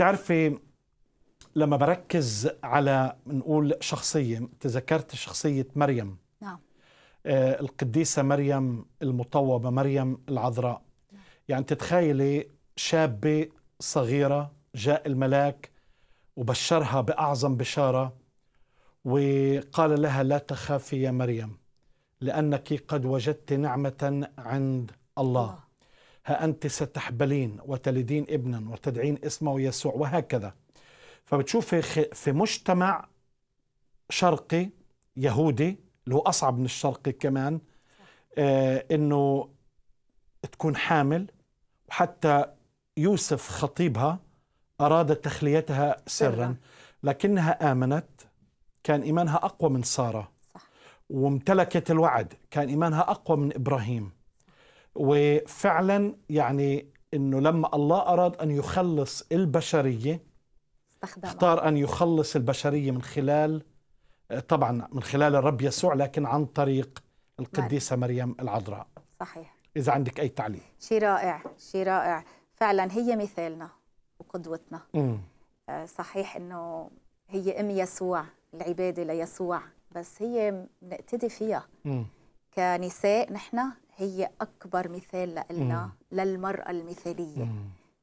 بتعرفي لما بركز على نقول شخصية تذكرت شخصية مريم نعم آه القديسة مريم المطوبة مريم العذراء نعم. يعني تتخيلي شابة صغيرة جاء الملاك وبشرها بأعظم بشارة وقال لها لا تخافي يا مريم لأنك قد وجدت نعمة عند الله, الله. ها أنت ستحبلين وتلدين ابنا وتدعين اسمه يسوع وهكذا فبتشوف في مجتمع شرقي يهودي اللي هو أصعب من الشرقي كمان آه، إنه تكون حامل وحتى يوسف خطيبها أراد تخليتها سرا لكنها آمنت كان إيمانها أقوى من سارة صح. وامتلكت الوعد كان إيمانها أقوى من إبراهيم وفعلا يعني انه لما الله اراد ان يخلص البشريه استخدمها. اختار ان يخلص البشريه من خلال طبعا من خلال الرب يسوع لكن عن طريق القديسه نعم. مريم العذراء صحيح اذا عندك اي تعليق شيء رائع شيء رائع فعلا هي مثالنا وقدوتنا م. آه، صحيح انه هي ام يسوع العباده ليسوع بس هي نقتدي فيها م. كنساء نحن هي أكبر مثال لنا للمرأة المثالية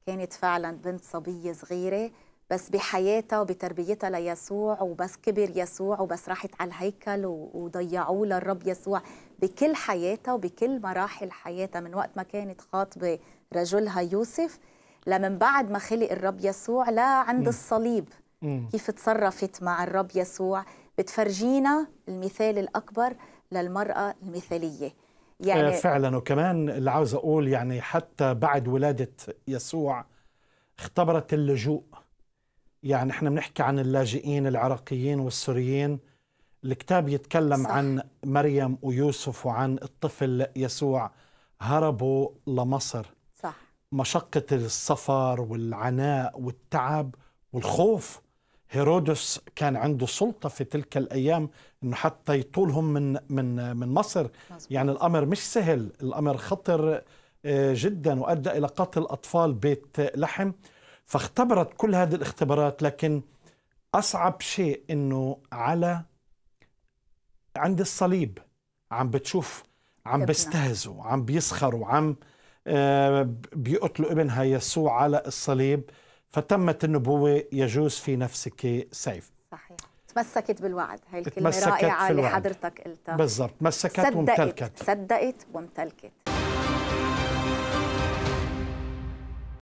كانت فعلا بنت صبية صغيرة بس بحياتها وبتربيتها ليسوع وبس كبر يسوع وبس راحت على الهيكل وضيعوه للرب يسوع بكل حياتها وبكل مراحل حياتها من وقت ما كانت خاطبة رجلها يوسف لمن بعد ما خلق الرب يسوع لا عند مم. الصليب مم. كيف تصرفت مع الرب يسوع بتفرجينا المثال الأكبر للمرأة المثالية يعني آه، فعلا وكمان اللي عاوز اقول يعني حتى بعد ولاده يسوع اختبرت اللجوء يعني احنا بنحكي عن اللاجئين العراقيين والسوريين الكتاب يتكلم صح. عن مريم ويوسف وعن الطفل يسوع هربوا لمصر صح مشقة السفر والعناء والتعب والخوف هيرودس كان عنده سلطة في تلك الأيام أنه حتى يطولهم من, من, من مصر يعني الأمر مش سهل الأمر خطر آه، جدا وأدى إلى قتل أطفال بيت لحم فاختبرت كل هذه الاختبارات لكن أصعب شيء أنه على عند الصليب عم بتشوف عم بيستهزوا عم بيسخروا عم آه، بيقتلوا ابنها يسوع على الصليب فتمت النبوة يجوز في نفسك سيف صحيح تمسكت بالوعد هاي الكلمة رائعة اللي حضرتك قلتها بالضبط تمسكت وامتلكت صدقت وامتلكت